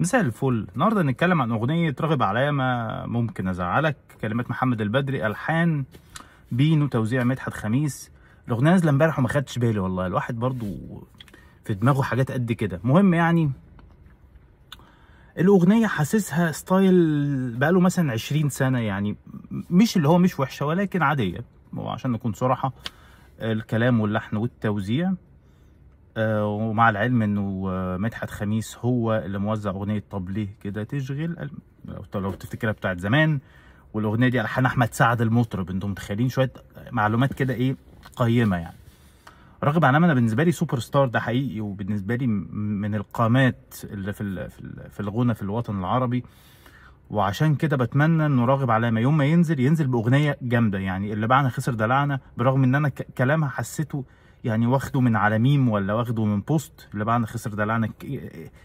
مساء الفل النهارده هنتكلم عن اغنيه راغب عليا ما ممكن ازعلك كلمات محمد البدري الحان بينو توزيع مدحت خميس الاغنيه نازله امبارح وما خدتش بالي والله الواحد برضو في دماغه حاجات قد كده مهم يعني الاغنيه حاسسها ستايل بقاله مثلا 20 سنه يعني مش اللي هو مش وحشه ولكن عاديه وعشان نكون صراحه الكلام واللحن والتوزيع آه، ومع العلم انه آه، مدحت خميس هو اللي موزع اغنيه طب ليه كده تشغل لو تفتكرها بتاعت زمان والاغنيه دي الحان احمد سعد المطرب انتم متخيلين شويه معلومات كده ايه قيمه يعني راغب عنام انا بالنسبه لي سوبر ستار ده حقيقي وبالنسبه لي من القامات اللي في في الغنى في الوطن العربي وعشان كده بتمنى انه راغب علامه يوم ما ينزل ينزل باغنيه جامده يعني اللي بعنا خسر دلعنا برغم ان انا كلامها حسيته يعني واخده من على ميم ولا واخده من بوست اللي بعد خسر دلعنا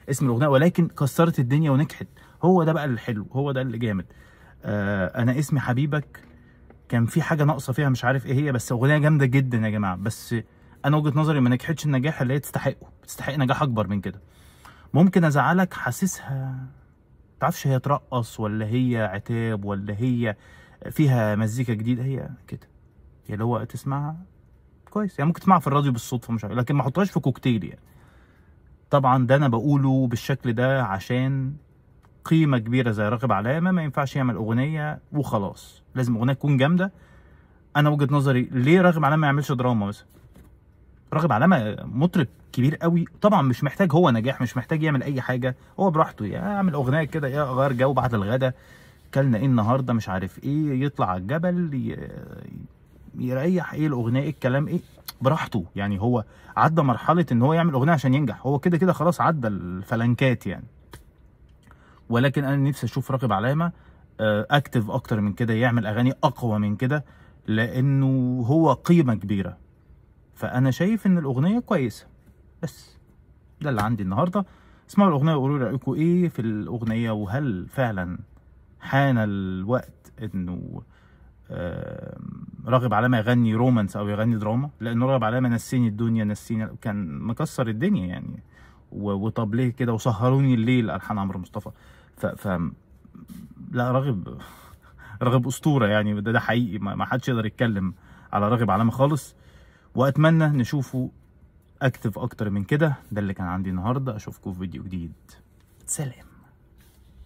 اسم الاغنيه ولكن كسرت الدنيا ونجحت هو ده بقى الحلو هو ده اللي جامد آه انا اسمي حبيبك كان في حاجه ناقصه فيها مش عارف ايه هي بس اغنيه جامده جدا يا جماعه بس انا وجهه نظري ما نجحتش النجاح اللي هي تستحقه تستحق نجاح اكبر من كده ممكن ازعلك حاسسها تعرفش هي ترقص ولا هي عتاب ولا هي فيها مزيكا جديده هي كده هي اللي هو تسمعها كويس يعني ممكن تسمعها في الراديو بالصدفه مش عارف لكن ما احطهاش في كوكتيل يعني طبعا ده انا بقوله بالشكل ده عشان قيمه كبيره زي راغب علامه ما ينفعش يعمل اغنيه وخلاص لازم اغنيه تكون جامده انا وجهه نظري ليه راغب علامه ما يعملش دراما مثلا راغب علامه مطرب كبير قوي طبعا مش محتاج هو نجاح مش محتاج يعمل اي حاجه هو براحته يا اعمل اغنيه كده يا غير جو بعد الغدا كلنا ايه النهارده مش عارف ايه يطلع على الجبل يريح ايه الاغنيه ايه الكلام ايه براحته يعني هو عدى مرحله ان هو يعمل اغنيه عشان ينجح هو كده كده خلاص عدى الفلنكات يعني ولكن انا نفسي اشوف راغب علامه اكتف آه، اكتر من كده يعمل اغاني اقوى من كده لانه هو قيمه كبيره فانا شايف ان الاغنيه كويسه بس ده اللي عندي النهارده اسمعوا الاغنيه وقولوا لي رايكم ايه في الاغنيه وهل فعلا حان الوقت انه آه، راغب علامه يغني رومانس او يغني دراما لانه راغب علامه نسيني الدنيا نسيني كان مكسر الدنيا يعني وطب ليه كده وسهروني الليل الحان عمرو مصطفى ف, ف لا راغب راغب اسطوره يعني ده, ده حقيقي ما حدش يقدر يتكلم على راغب علامه خالص واتمنى نشوفه اكتف اكتر من كده ده اللي كان عندي النهارده اشوفكم في فيديو جديد سلام